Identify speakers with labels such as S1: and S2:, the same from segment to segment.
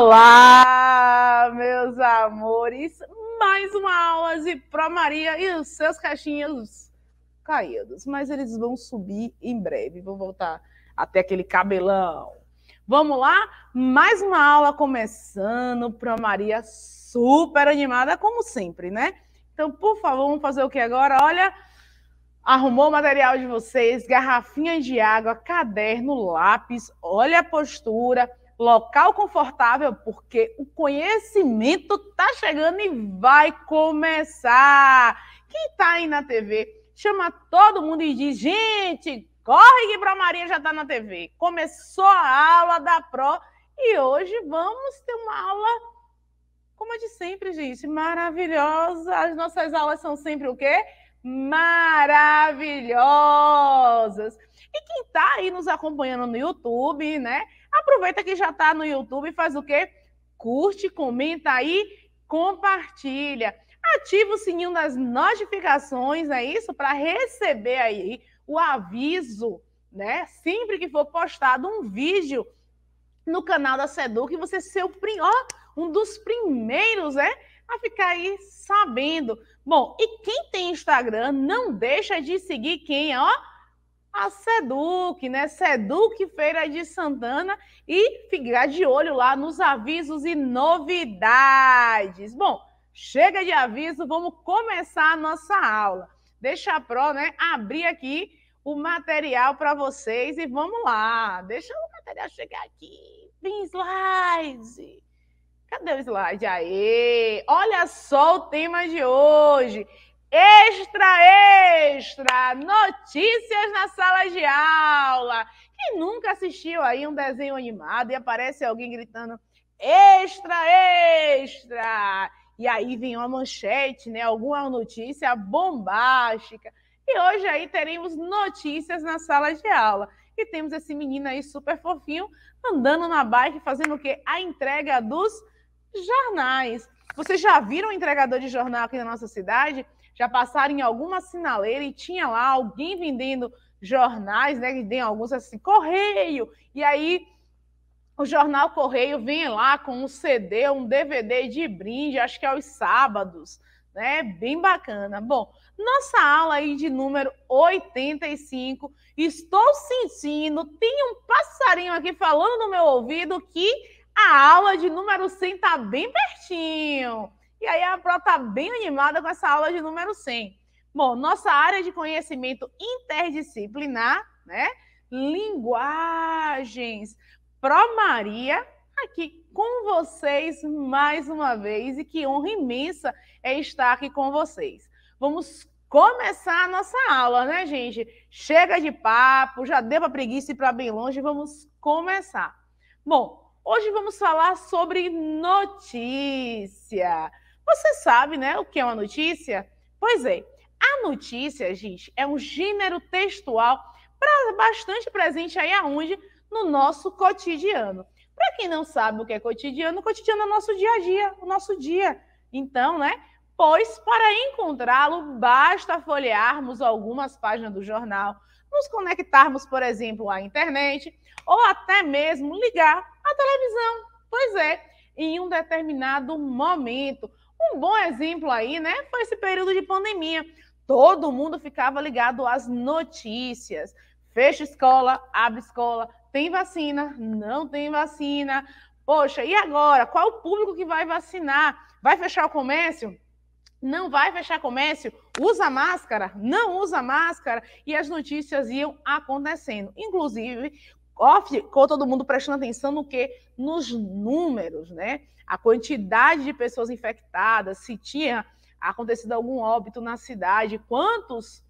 S1: Olá, meus amores! Mais uma aula de Pro Maria e os seus caixinhos caídos, mas eles vão subir em breve. Vou voltar até aquele cabelão. Vamos lá? Mais uma aula começando, Pro Maria super animada, como sempre, né? Então, por favor, vamos fazer o que agora? Olha, arrumou o material de vocês, garrafinha de água, caderno, lápis, olha a postura local confortável, porque o conhecimento tá chegando e vai começar. Quem está aí na TV, chama todo mundo e diz: gente, corre que para Maria já está na TV. Começou a aula da Pro e hoje vamos ter uma aula, como é de sempre, gente, maravilhosa. As nossas aulas são sempre o quê? Maravilhosas. E quem está aí nos acompanhando no YouTube, né? Aproveita que já está no YouTube e faz o quê? Curte, comenta aí, compartilha. Ativa o sininho das notificações, é isso? Para receber aí o aviso, né? Sempre que for postado um vídeo no canal da Seduc, você ser o ó, um dos primeiros, né? A ficar aí sabendo. Bom, e quem tem Instagram, não deixa de seguir quem, ó? a SEDUC, né? SEDUC Feira de Santana e ficar de olho lá nos avisos e novidades. Bom, chega de aviso, vamos começar a nossa aula. Deixa a Pro, né, abrir aqui o material para vocês e vamos lá. Deixa o material chegar aqui. Vem slide. Cadê o slide? aí? Olha só o tema de hoje. Extra, extra! Notícias na sala de aula! Quem nunca assistiu aí um desenho animado e aparece alguém gritando extra, extra! E aí vem uma manchete, né? Alguma notícia bombástica. E hoje aí teremos notícias na sala de aula. E temos esse menino aí super fofinho andando na bike fazendo o quê? A entrega dos jornais. Vocês já viram o entregador de jornal aqui na nossa cidade? já passaram em alguma sinaleira e tinha lá alguém vendendo jornais, né? Que tem alguns assim, correio. E aí o jornal Correio vem lá com um CD, um DVD de brinde, acho que é aos sábados, né? Bem bacana. Bom, nossa aula aí de número 85, estou sentindo, tem um passarinho aqui falando no meu ouvido que a aula de número 100 tá bem pertinho. E aí a Pro está bem animada com essa aula de número 100. Bom, nossa área de conhecimento interdisciplinar, né? Linguagens. Pro Maria, aqui com vocês mais uma vez e que honra imensa é estar aqui com vocês. Vamos começar a nossa aula, né, gente? Chega de papo, já deu para preguiça e para bem longe, vamos começar. Bom, hoje vamos falar sobre notícia. Você sabe, né, o que é uma notícia? Pois é, a notícia, gente, é um gênero textual bastante presente aí aonde no nosso cotidiano. Para quem não sabe o que é cotidiano, cotidiano é o nosso dia a dia, o nosso dia. Então, né? Pois para encontrá-lo, basta folhearmos algumas páginas do jornal, nos conectarmos, por exemplo, à internet, ou até mesmo ligar a televisão. Pois é, em um determinado momento, um bom exemplo aí, né, foi esse período de pandemia. Todo mundo ficava ligado às notícias. Fecha escola, abre escola, tem vacina, não tem vacina. Poxa, e agora? Qual o público que vai vacinar? Vai fechar o comércio? Não vai fechar comércio? Usa máscara? Não usa máscara? E as notícias iam acontecendo. Inclusive, ó, ficou todo mundo prestando atenção no que? Nos números, né? A quantidade de pessoas infectadas, se tinha acontecido algum óbito na cidade, quantos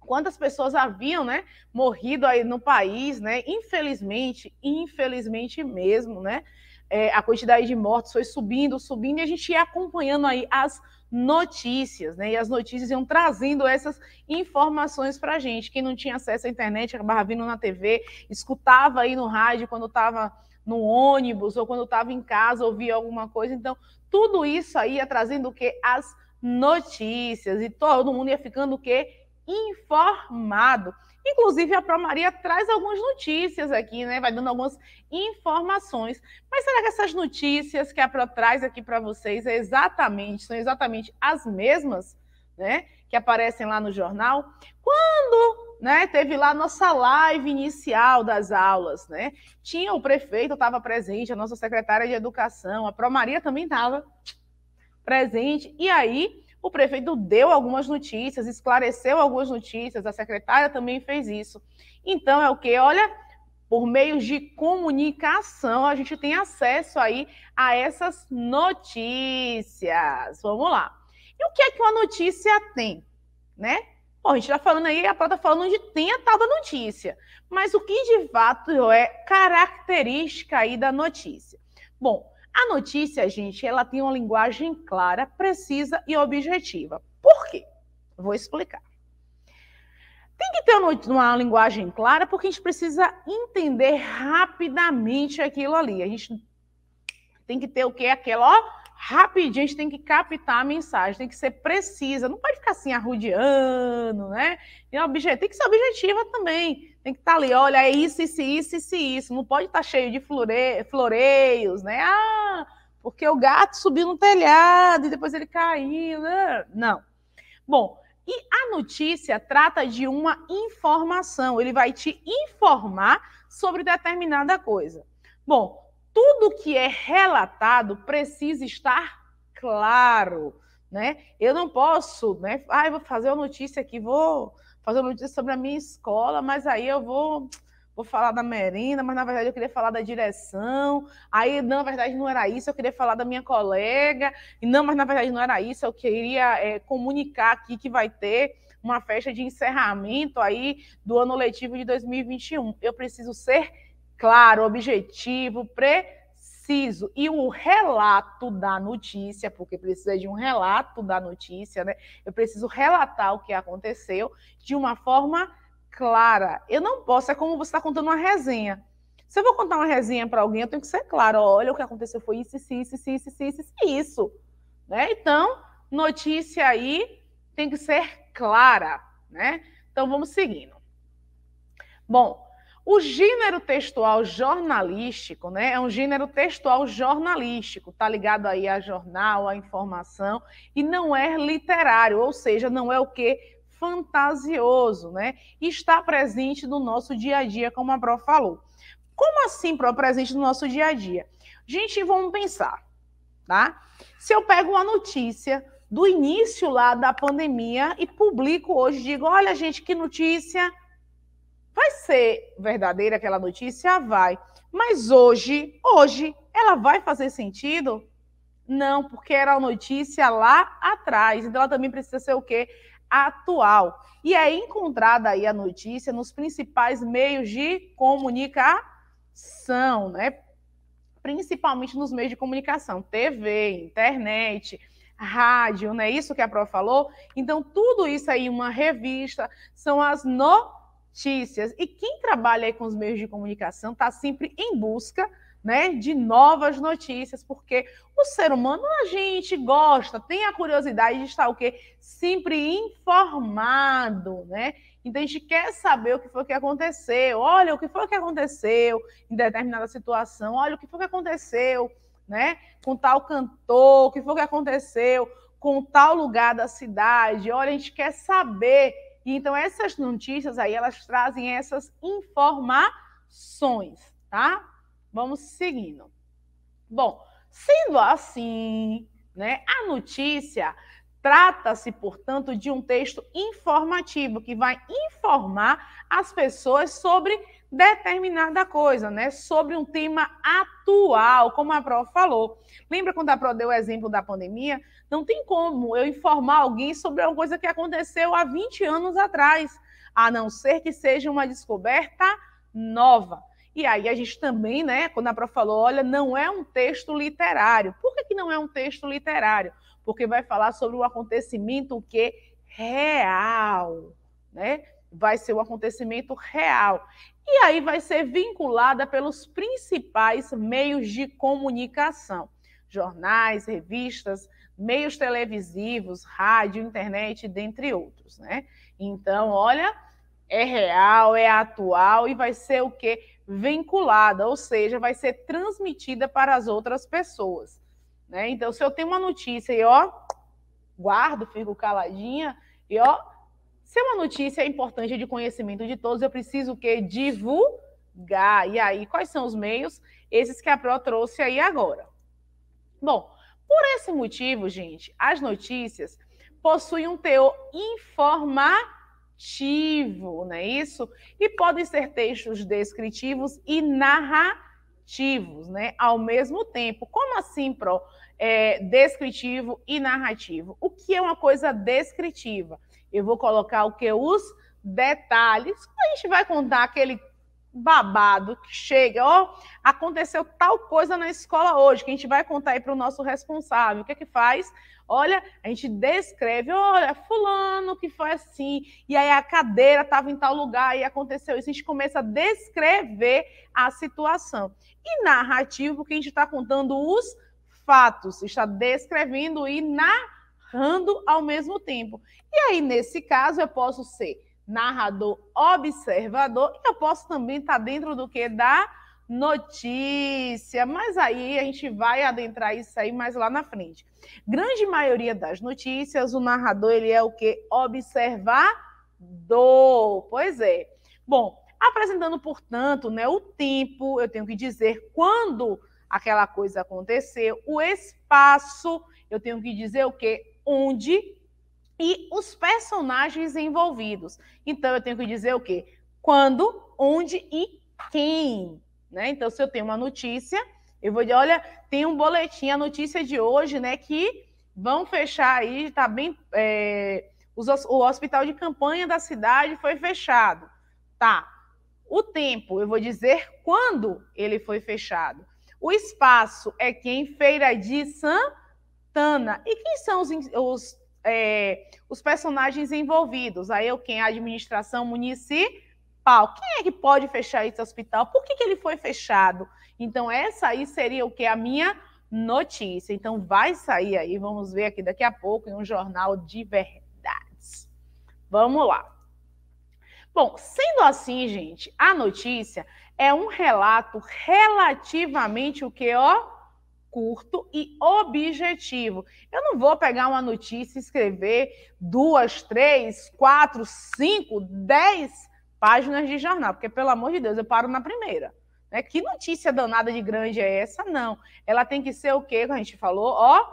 S1: quantas pessoas haviam, né, morrido aí no país, né? Infelizmente, infelizmente mesmo, né? é, a quantidade de mortes foi subindo, subindo, e a gente ia acompanhando aí as notícias, né? E as notícias iam trazendo essas informações para a gente. Quem não tinha acesso à internet acabava vindo na TV, escutava aí no rádio quando estava no ônibus ou quando estava em casa, ouvia alguma coisa. Então, tudo isso aí ia trazendo o quê? As notícias. E todo mundo ia ficando o quê? Informado. Inclusive, a Promaria traz algumas notícias aqui, né? Vai dando algumas informações. Mas será que essas notícias que a Pro traz aqui para vocês é exatamente, são exatamente as mesmas, né? Que aparecem lá no jornal? Quando né, teve lá a nossa live inicial das aulas, né? Tinha o prefeito, estava presente, a nossa secretária de educação, a Promaria também estava presente. E aí o prefeito deu algumas notícias, esclareceu algumas notícias, a secretária também fez isso. Então, é o que? Olha, por meio de comunicação, a gente tem acesso aí a essas notícias. Vamos lá. E o que é que uma notícia tem, né? Bom, a gente está falando aí, a Prata está falando onde tem a tal da notícia. Mas o que de fato é característica aí da notícia? Bom, a notícia, gente, ela tem uma linguagem clara, precisa e objetiva. Por quê? Vou explicar. Tem que ter uma linguagem clara porque a gente precisa entender rapidamente aquilo ali. A gente tem que ter o que? Aquela, ó, rapidinho, a gente tem que captar a mensagem, tem que ser precisa, não pode ficar assim arrudeando, né? E tem que ser objetiva também, tem que estar tá ali, olha, é isso, isso, isso, isso, isso, não pode estar tá cheio de flore... floreios, né? Ah, porque o gato subiu no telhado e depois ele caiu, né? não. Bom, e a notícia trata de uma informação, ele vai te informar sobre determinada coisa. Bom, tudo que é relatado precisa estar claro, né? Eu não posso, né? Ah, vou fazer uma notícia aqui, vou fazer uma notícia sobre a minha escola, mas aí eu vou vou falar da merenda, mas na verdade eu queria falar da direção. Aí, não, na verdade não era isso, eu queria falar da minha colega. E não, mas na verdade não era isso, eu queria é, comunicar aqui que vai ter uma festa de encerramento aí do ano letivo de 2021. Eu preciso ser claro, objetivo, preciso. E o relato da notícia, porque precisa de um relato da notícia, né? Eu preciso relatar o que aconteceu de uma forma clara. Eu não posso, é como você está contando uma resenha. Se eu vou contar uma resenha para alguém, eu tenho que ser claro. Olha, o que aconteceu foi isso, isso, isso, isso, isso, isso, isso. isso. Né? Então, notícia aí tem que ser clara, né? Então, vamos seguindo. Bom, o gênero textual jornalístico, né, é um gênero textual jornalístico, tá ligado aí a jornal, a informação, e não é literário, ou seja, não é o que fantasioso, né? Está presente no nosso dia a dia, como a Pro falou. Como assim, Pro, presente no nosso dia a dia? Gente, vamos pensar, tá? Se eu pego uma notícia do início lá da pandemia e publico hoje, digo, olha, gente, que notícia Vai ser verdadeira aquela notícia? Vai. Mas hoje, hoje, ela vai fazer sentido? Não, porque era a notícia lá atrás. Então ela também precisa ser o quê? Atual. E é encontrada aí a notícia nos principais meios de comunicação, né? Principalmente nos meios de comunicação, TV, internet, rádio, não é isso que a prova falou? Então, tudo isso aí, uma revista, são as notícias notícias. E quem trabalha com os meios de comunicação está sempre em busca né, de novas notícias, porque o ser humano, a gente gosta, tem a curiosidade de estar o quê? Sempre informado, né? Então a gente quer saber o que foi que aconteceu, olha o que foi que aconteceu em determinada situação, olha o que foi que aconteceu, né? Com tal cantor, o que foi que aconteceu com tal lugar da cidade, olha, a gente quer saber e então essas notícias aí, elas trazem essas informações, tá? Vamos seguindo. Bom, sendo assim, né, a notícia Trata-se, portanto, de um texto informativo que vai informar as pessoas sobre determinada coisa, né? Sobre um tema atual, como a Prof falou. Lembra quando a Pro deu o exemplo da pandemia? Não tem como eu informar alguém sobre uma coisa que aconteceu há 20 anos atrás, a não ser que seja uma descoberta nova. E aí a gente também, né, quando a Pro falou, olha, não é um texto literário. Por que, que não é um texto literário? Porque vai falar sobre um acontecimento que real, né? vai ser um acontecimento real e aí vai ser vinculada pelos principais meios de comunicação: jornais, revistas, meios televisivos, rádio, internet, dentre outros, né? Então, olha, é real, é atual e vai ser o que vinculada, ou seja, vai ser transmitida para as outras pessoas, né? Então, se eu tenho uma notícia e ó, guardo, fico caladinha e ó, se é uma notícia importante de conhecimento de todos, eu preciso quê? divulgar. E aí, quais são os meios? Esses que a Pro trouxe aí agora. Bom, por esse motivo, gente, as notícias possuem um teor informativo, não é isso? E podem ser textos descritivos e narrativos, né? Ao mesmo tempo. Como assim, Pro? É, descritivo e narrativo. O que é uma coisa descritiva? Eu vou colocar o que? Os detalhes. A gente vai contar aquele babado que chega, ó, aconteceu tal coisa na escola hoje, que a gente vai contar aí para o nosso responsável. O que é que faz? Olha, a gente descreve, olha, fulano que foi assim, e aí a cadeira estava em tal lugar e aconteceu isso. A gente começa a descrever a situação. E narrativo, porque a gente está contando os fatos, está descrevendo e narrativo narrando ao mesmo tempo. E aí, nesse caso, eu posso ser narrador observador e eu posso também estar tá dentro do que? Da notícia. Mas aí a gente vai adentrar isso aí mais lá na frente. Grande maioria das notícias, o narrador ele é o que? Observador. Pois é. Bom, apresentando, portanto, né, o tempo, eu tenho que dizer quando aquela coisa aconteceu, o espaço, eu tenho que dizer o que? onde e os personagens envolvidos. Então eu tenho que dizer o quê? Quando, onde e quem, né? Então se eu tenho uma notícia, eu vou dizer, olha, tem um boletim, a notícia de hoje, né, que vão fechar aí, tá bem, é, os, o hospital de campanha da cidade foi fechado, tá? O tempo, eu vou dizer quando ele foi fechado. O espaço é quem Feira de São Tana. E quem são os, os, é, os personagens envolvidos? Aí eu quem? É a administração municipal. Quem é que pode fechar esse hospital? Por que, que ele foi fechado? Então, essa aí seria o que? A minha notícia. Então, vai sair aí, vamos ver aqui daqui a pouco em um jornal de verdades. Vamos lá. Bom, sendo assim, gente, a notícia é um relato relativamente o que, ó? curto e objetivo. Eu não vou pegar uma notícia e escrever duas, três, quatro, cinco, dez páginas de jornal, porque, pelo amor de Deus, eu paro na primeira. Né? Que notícia danada de grande é essa? Não. Ela tem que ser o quê que a gente falou? Ó,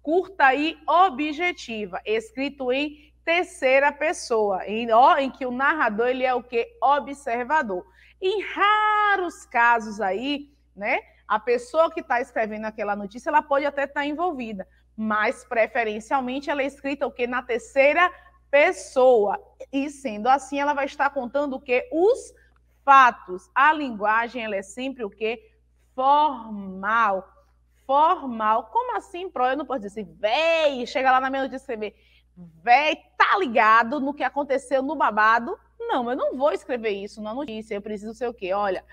S1: curta e objetiva, escrito em terceira pessoa, em, ó, em que o narrador ele é o que observador. Em raros casos aí, né, a pessoa que está escrevendo aquela notícia, ela pode até estar tá envolvida, mas preferencialmente ela é escrita o que na terceira pessoa. E sendo assim, ela vai estar contando o que os fatos. A linguagem ela é sempre o que formal. Formal. Como assim, pro? Eu não posso dizer, assim, véi, chega lá na minha notícia e escrever, véi, tá ligado no que aconteceu no babado? Não, eu não vou escrever isso na notícia. Eu preciso ser o quê? Olha,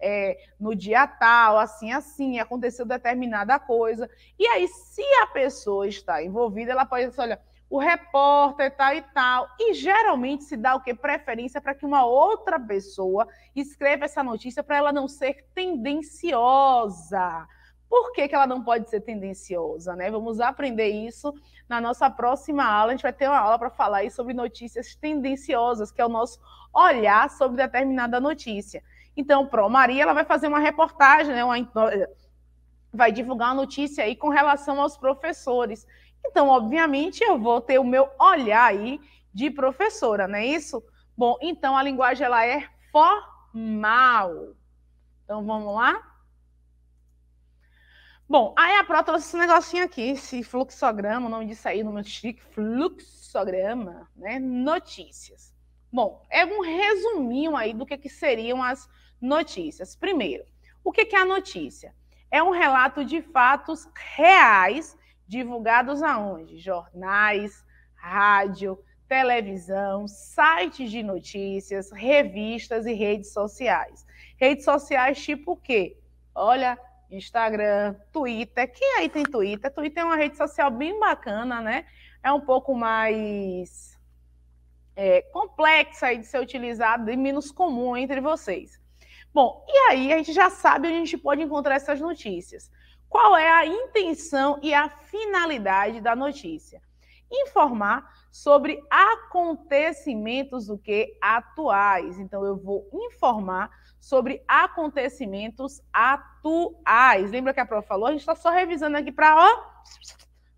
S1: é, no dia tal, assim, assim, aconteceu determinada coisa. E aí, se a pessoa está envolvida, ela pode dizer, olha, o repórter tal tá e tal. E geralmente se dá o que? Preferência para que uma outra pessoa escreva essa notícia para ela não ser tendenciosa. Por que, que ela não pode ser tendenciosa, né? Vamos aprender isso na nossa próxima aula. A gente vai ter uma aula para falar sobre notícias tendenciosas, que é o nosso olhar sobre determinada notícia. Então, Pro Maria ela vai fazer uma reportagem, né, uma, eh, vai divulgar a notícia aí com relação aos professores. Então, obviamente, eu vou ter o meu olhar aí de professora, não é isso? Bom, então a linguagem ela é formal. Então, vamos lá? Bom, aí a Pró trouxe esse negocinho aqui, esse fluxograma, o nome disso aí no meu é chique, fluxograma, né? Notícias. Bom, é um resuminho aí do que, que seriam as notícias. Primeiro, o que é a notícia? É um relato de fatos reais divulgados aonde? Jornais, rádio, televisão, sites de notícias, revistas e redes sociais. Redes sociais tipo o quê? Olha, Instagram, Twitter. Quem aí tem Twitter? Twitter é uma rede social bem bacana, né? É um pouco mais é, complexa de ser utilizada e menos comum entre vocês. Bom, e aí a gente já sabe onde a gente pode encontrar essas notícias. Qual é a intenção e a finalidade da notícia? Informar sobre acontecimentos do que atuais. Então eu vou informar sobre acontecimentos atuais. Lembra que a prova falou? A gente está só revisando aqui para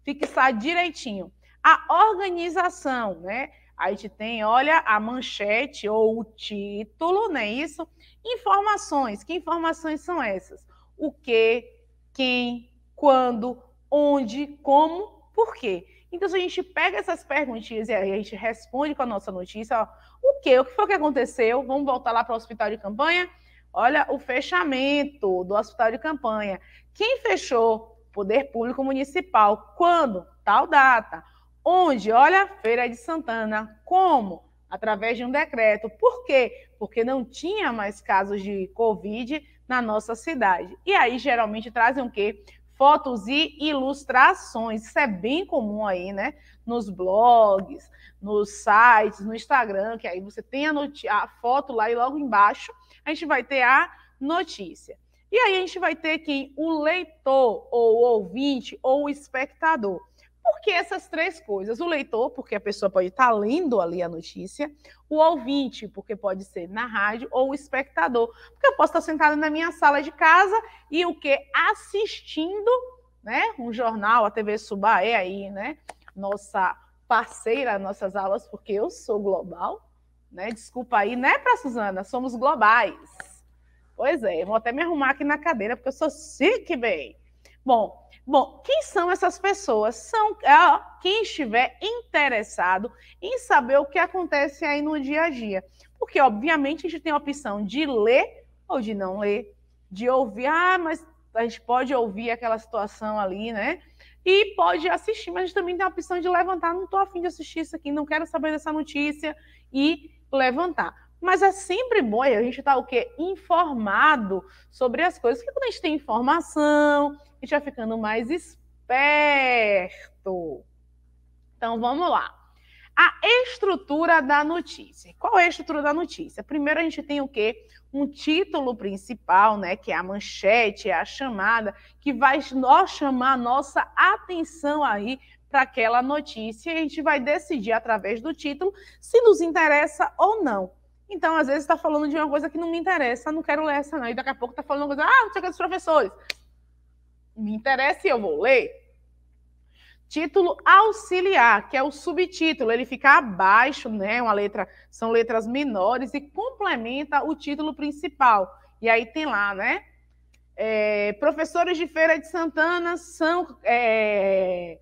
S1: fixar direitinho. A organização, né? A gente tem, olha, a manchete ou o título, não é isso? Informações. Que informações são essas? O que, quem, quando, onde, como, por quê? Então, se a gente pega essas perguntinhas e a gente responde com a nossa notícia, ó, o que? O que foi que aconteceu? Vamos voltar lá para o hospital de campanha? Olha o fechamento do hospital de campanha. Quem fechou? Poder Público Municipal. Quando? Tal data. Onde? Olha, Feira de Santana. Como? através de um decreto. Por quê? Porque não tinha mais casos de Covid na nossa cidade. E aí, geralmente, trazem o quê? Fotos e ilustrações. Isso é bem comum aí, né? Nos blogs, nos sites, no Instagram, que aí você tem a, a foto lá e logo embaixo a gente vai ter a notícia. E aí a gente vai ter quem? O leitor, ou o ouvinte, ou o espectador. Por que essas três coisas? O leitor, porque a pessoa pode estar lendo ali a notícia, o ouvinte, porque pode ser na rádio, ou o espectador, porque eu posso estar sentado na minha sala de casa e o que? Assistindo né, um jornal, a TV Subá é aí, né? Nossa parceira, nossas aulas, porque eu sou global, né? Desculpa aí, né, para Suzana? Somos globais. Pois é, vou até me arrumar aqui na cadeira, porque eu sou sick, bem. Bom, bom, quem são essas pessoas? São é, quem estiver interessado em saber o que acontece aí no dia a dia. Porque, obviamente, a gente tem a opção de ler ou de não ler, de ouvir, ah, mas a gente pode ouvir aquela situação ali, né? E pode assistir, mas a gente também tem a opção de levantar, não estou afim de assistir isso aqui, não quero saber dessa notícia, e levantar. Mas é sempre bom a gente estar tá, o quê? Informado sobre as coisas. Porque quando a gente tem informação, a gente vai ficando mais esperto. Então vamos lá. A estrutura da notícia. Qual é a estrutura da notícia? Primeiro a gente tem o quê? Um título principal, né, que é a manchete, é a chamada que vai nós chamar a nossa atenção aí para aquela notícia e a gente vai decidir através do título se nos interessa ou não. Então, às vezes, está falando de uma coisa que não me interessa, não quero ler essa, não. E daqui a pouco está falando uma coisa, ah, não sei o que é dos professores. Me interessa e eu vou ler. Título auxiliar, que é o subtítulo, ele fica abaixo, né? Uma letra, são letras menores e complementa o título principal. E aí tem lá, né? É, professores de Feira de Santana são é,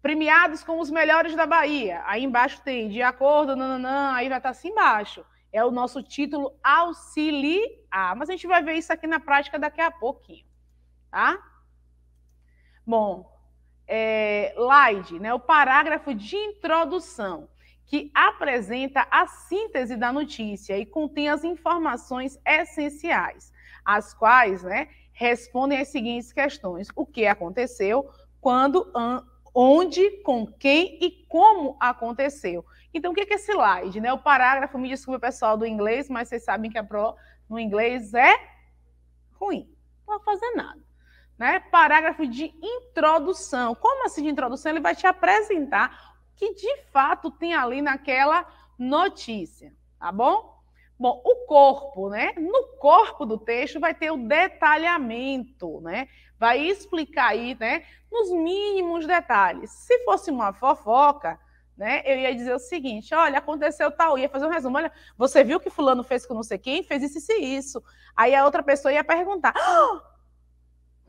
S1: premiados com os melhores da Bahia. Aí embaixo tem de acordo, nananã, aí vai estar tá assim embaixo. É o nosso título auxiliar, mas a gente vai ver isso aqui na prática daqui a pouquinho, tá? Bom, é, Laide, né, o parágrafo de introdução, que apresenta a síntese da notícia e contém as informações essenciais, as quais né, respondem às seguintes questões: o que aconteceu, quando, onde, com quem e como aconteceu. Então, o que é esse é slide? Né? O parágrafo, me desculpe, pessoal, do inglês, mas vocês sabem que a pro no inglês é ruim. Não vai fazer nada. Né? Parágrafo de introdução. Como assim de introdução? Ele vai te apresentar o que de fato tem ali naquela notícia, tá bom? Bom, o corpo, né? No corpo do texto vai ter o detalhamento, né? vai explicar aí, né, nos mínimos detalhes. Se fosse uma fofoca, né, eu ia dizer o seguinte: olha, aconteceu tal, ia fazer um resumo. Olha, você viu que fulano fez com não sei quem, fez isso e isso, isso. Aí a outra pessoa ia perguntar. Ah,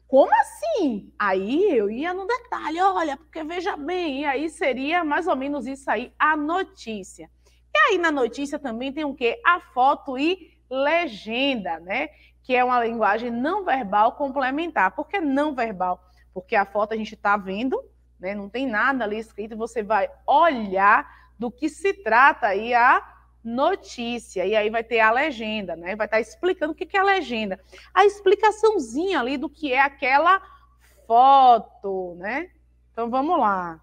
S1: como assim? Aí eu ia no detalhe, olha, porque veja bem, e aí seria mais ou menos isso aí, a notícia. E aí na notícia também tem o quê? A foto e legenda, né? Que é uma linguagem não verbal complementar. Por que não verbal? Porque a foto a gente está vendo, né? Não tem nada ali escrito, você vai olhar do que se trata aí a notícia, e aí vai ter a legenda, né? Vai estar tá explicando o que é a legenda. A explicaçãozinha ali do que é aquela foto, né? Então vamos lá.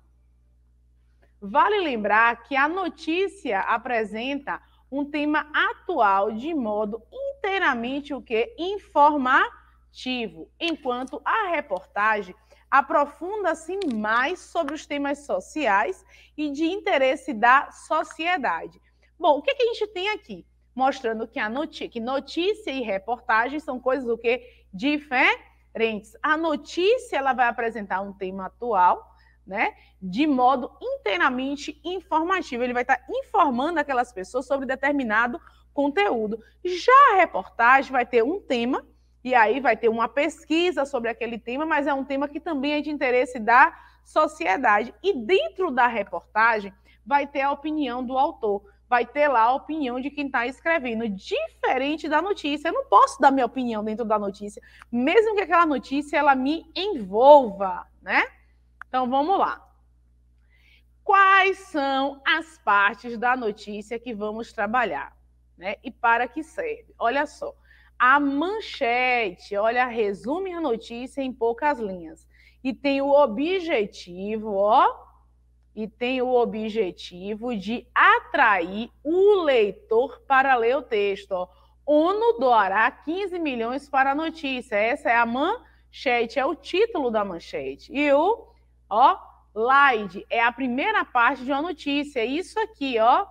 S1: Vale lembrar que a notícia apresenta um tema atual de modo inteiramente o que informativo, enquanto a reportagem aprofunda-se mais sobre os temas sociais e de interesse da sociedade. Bom, o que, que a gente tem aqui? Mostrando que, a notícia, que notícia e reportagem são coisas o que diferentes. A notícia ela vai apresentar um tema atual, né? De modo inteiramente informativo. Ele vai estar tá informando aquelas pessoas sobre determinado conteúdo. Já a reportagem vai ter um tema, e aí vai ter uma pesquisa sobre aquele tema, mas é um tema que também é de interesse da sociedade. E dentro da reportagem vai ter a opinião do autor vai ter lá a opinião de quem está escrevendo, diferente da notícia. Eu não posso dar minha opinião dentro da notícia, mesmo que aquela notícia ela me envolva, né? Então vamos lá. Quais são as partes da notícia que vamos trabalhar? Né? E para que serve? Olha só. A manchete, olha, resume a notícia em poucas linhas. E tem o objetivo, ó, e tem o objetivo de atrair o leitor para ler o texto. Ó. ONU doará 15 milhões para a notícia. Essa é a manchete, é o título da manchete. E o Ó, slide é a primeira parte de uma notícia. É isso aqui, ó.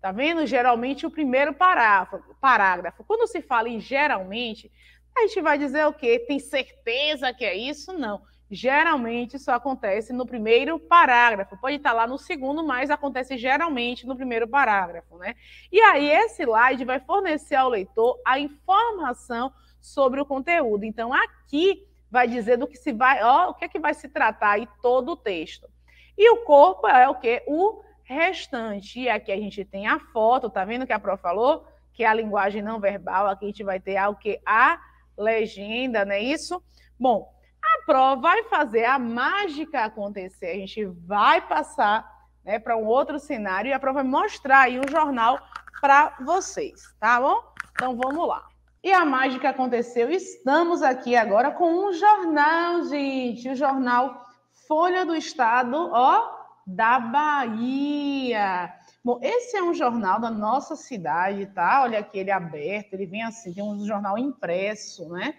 S1: Tá vendo? Geralmente o primeiro parágrafo. parágrafo. Quando se fala em geralmente, a gente vai dizer o quê? Tem certeza que é isso? Não. Geralmente isso acontece no primeiro parágrafo. Pode estar lá no segundo, mas acontece geralmente no primeiro parágrafo, né? E aí esse slide vai fornecer ao leitor a informação sobre o conteúdo. Então aqui vai dizer do que se vai, ó, o que é que vai se tratar aí todo o texto. E o corpo é o que? O restante. E aqui a gente tem a foto, tá vendo que a Pro falou? Que é a linguagem não verbal, aqui a gente vai ter a, o que? A legenda, não é isso? Bom, a Pro vai fazer a mágica acontecer, a gente vai passar né, para um outro cenário e a Pro vai mostrar aí o um jornal para vocês, tá bom? Então vamos lá. E a mágica aconteceu. Estamos aqui agora com um jornal, gente. O jornal Folha do Estado, ó, da Bahia. Bom, esse é um jornal da nossa cidade, tá? Olha aqui ele é aberto, ele vem assim, tem um jornal impresso, né?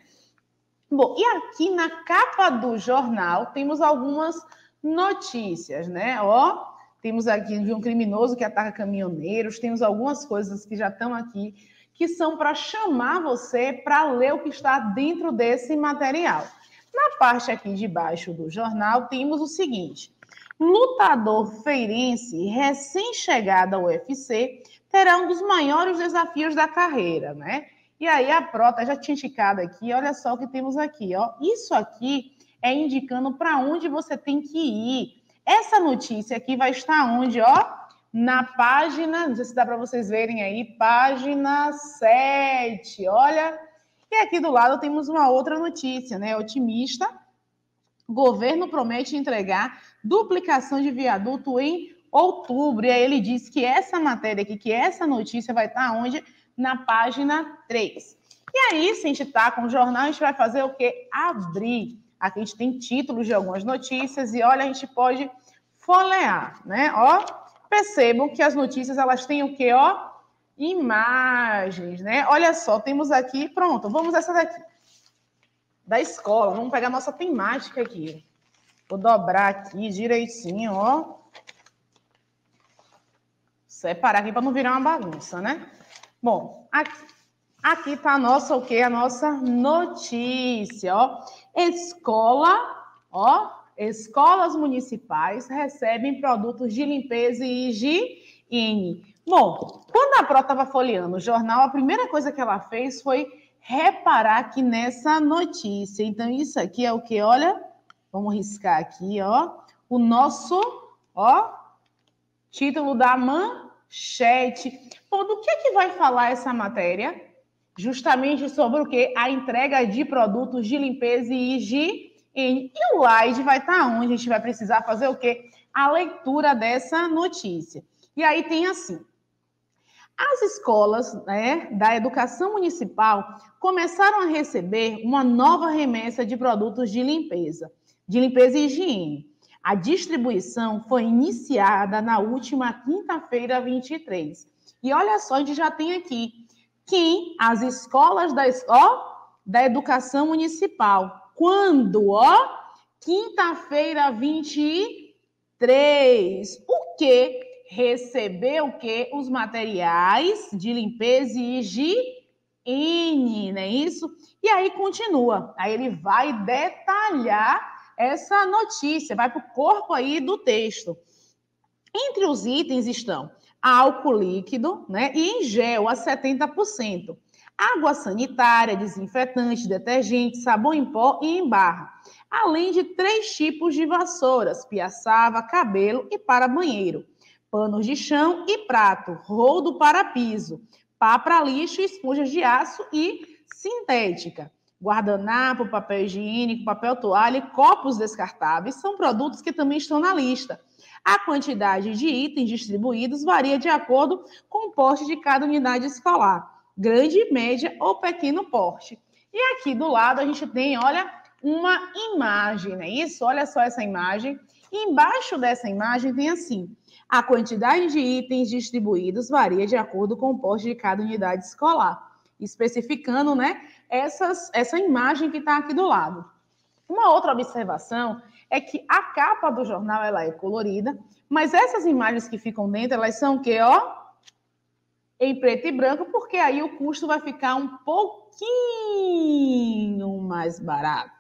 S1: Bom, e aqui na capa do jornal temos algumas notícias, né? Ó, temos aqui de um criminoso que ataca caminhoneiros, temos algumas coisas que já estão aqui que são para chamar você para ler o que está dentro desse material. Na parte aqui de baixo do jornal, temos o seguinte: lutador feirense recém-chegado ao UFC terá um dos maiores desafios da carreira, né? E aí a Prota já tinha indicado aqui, olha só o que temos aqui, ó. Isso aqui é indicando para onde você tem que ir. Essa notícia aqui vai estar onde, ó? na página, não sei se dá para vocês verem aí, página 7. Olha, e aqui do lado temos uma outra notícia, né? Otimista. Governo promete entregar duplicação de viaduto em outubro. E aí ele diz que essa matéria aqui, que essa notícia vai estar onde? Na página 3. E aí, se a gente está com o jornal, a gente vai fazer o quê? Abrir. Aqui a gente tem títulos de algumas notícias e olha, a gente pode folhear, né? Ó, percebam que as notícias elas têm o quê, ó? Imagens, né? Olha só, temos aqui, pronto, vamos essa daqui. Da escola, vamos pegar nossa temática aqui. Vou dobrar aqui direitinho, ó. Separar aqui para não virar uma bagunça, né? Bom, aqui, aqui tá a nossa o quê? A nossa notícia, ó. Escola, ó, escolas municipais recebem produtos de limpeza e higiene. Bom, quando a Pró estava folheando o jornal, a primeira coisa que ela fez foi reparar que nessa notícia. Então, isso aqui é o que? Olha, vamos riscar aqui, ó. O nosso, ó, título da manchete. Bom, do que é que vai falar essa matéria? Justamente sobre o que? A entrega de produtos de limpeza e higiene N. E o Light vai estar tá onde? A gente vai precisar fazer o quê? A leitura dessa notícia. E aí tem assim. As escolas né, da educação municipal começaram a receber uma nova remessa de produtos de limpeza, de limpeza e higiene. A distribuição foi iniciada na última quinta-feira, 23. E olha só, a gente já tem aqui quem as escolas da, ó, da educação municipal quando, ó? Quinta-feira, 23. O que receber o que os materiais de limpeza e higiene, não é isso? E aí continua. Aí ele vai detalhar essa notícia, vai para o corpo aí do texto. Entre os itens estão álcool líquido né, e em gel a 70% água sanitária, desinfetante, detergente, sabão em pó e em barra, além de três tipos de vassouras: piaçava, cabelo e para banheiro, panos de chão e prato, rodo para piso, pá para lixo, esponjas de aço e sintética. Guardanapo, papel higiênico, papel toalha e copos descartáveis são produtos que também estão na lista. A quantidade de itens distribuídos varia de acordo com o porte de cada unidade escolar grande, média ou pequeno porte. E aqui do lado a gente tem, olha, uma imagem, não é isso? Olha só essa imagem. E embaixo dessa imagem tem assim: a quantidade de itens distribuídos varia de acordo com o porte de cada unidade escolar, especificando, né, essas, essa imagem que está aqui do lado. Uma outra observação é que a capa do jornal ela é colorida, mas essas imagens que ficam dentro, elas são o quê, ó? em preto e branco, porque aí o custo vai ficar um pouquinho mais barato.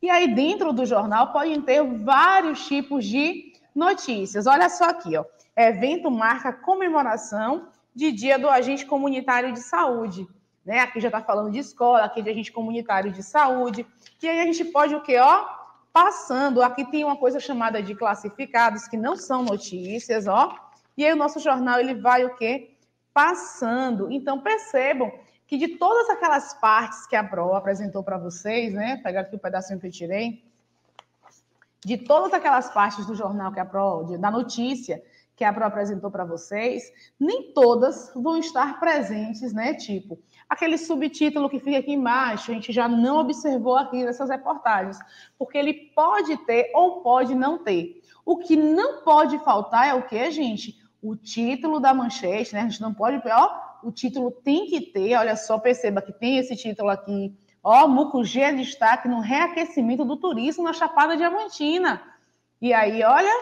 S1: E aí, dentro do jornal, podem ter vários tipos de notícias. Olha só aqui, ó. Evento marca comemoração de dia do agente comunitário de saúde. Né? Aqui já está falando de escola, aqui de agente comunitário de saúde. E aí a gente pode o quê? Ó, passando. Aqui tem uma coisa chamada de classificados, que não são notícias, ó. E aí o nosso jornal ele vai o quê? passando. Então, percebam que de todas aquelas partes que a Pro apresentou para vocês, né? Pegar aqui o pedacinho que eu tirei. De todas aquelas partes do jornal que a Pro, da notícia que a Pro apresentou para vocês, nem todas vão estar presentes, né? Tipo, aquele subtítulo que fica aqui embaixo, a gente já não observou aqui nessas reportagens, porque ele pode ter ou pode não ter. O que não pode faltar é o que, gente? o título da manchete, né? A gente não pode, ó, o título tem que ter, olha só, perceba que tem esse título aqui. Ó, Mucugê é destaque no reaquecimento do turismo na Chapada Diamantina. E aí, olha.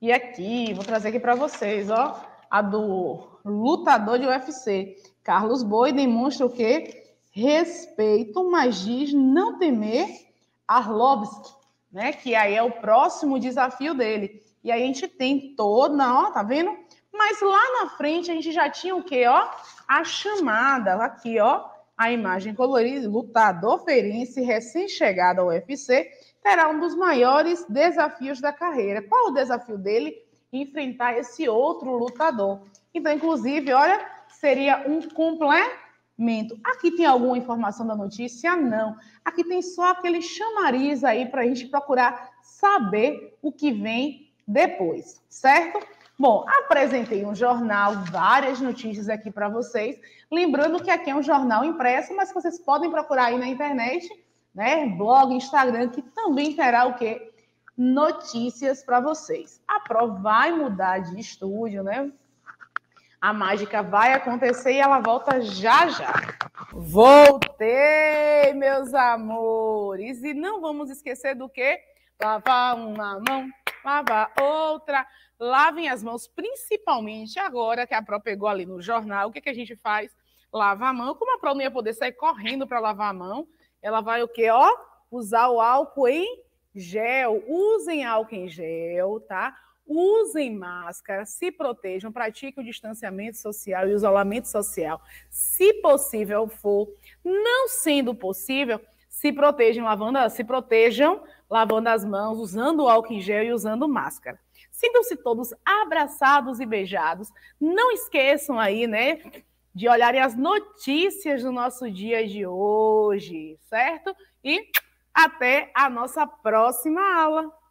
S1: E aqui, vou trazer aqui para vocês, ó, a do lutador de UFC, Carlos Boi, demonstra o quê? Respeito, mas diz não temer Arlovski né? Que aí é o próximo desafio dele. E aí a gente tem toda, ó, tá vendo? Mas lá na frente a gente já tinha o quê, ó? A chamada, aqui, ó, a imagem colorida, lutador feirense recém-chegado ao UFC, terá um dos maiores desafios da carreira. Qual o desafio dele? Enfrentar esse outro lutador. Então, inclusive, olha, seria um completo Mento. Aqui tem alguma informação da notícia? Não. Aqui tem só aquele chamariz aí para a gente procurar saber o que vem depois, certo? Bom, apresentei um jornal, várias notícias aqui para vocês. Lembrando que aqui é um jornal impresso, mas vocês podem procurar aí na internet, né? Blog, Instagram, que também terá o quê? Notícias para vocês. A Pro vai mudar de estúdio, né? A mágica vai acontecer e ela volta já já. Voltei, meus amores! E não vamos esquecer do que? Lavar uma mão, lavar outra. Lavem as mãos, principalmente agora que a Pro pegou ali no jornal. O que, que a gente faz? Lava a mão. Como a Pro não ia poder sair correndo para lavar a mão, ela vai o quê? Ó, usar o álcool em gel. Usem álcool em gel, tá? usem máscara, se protejam, pratiquem o distanciamento social e o isolamento social, se possível for. Não sendo possível, se protejam lavando, se protejam lavando as mãos, usando álcool em gel e usando máscara. Sintam-se todos abraçados e beijados. Não esqueçam aí, né, de olharem as notícias do nosso dia de hoje, certo? E até a nossa próxima aula.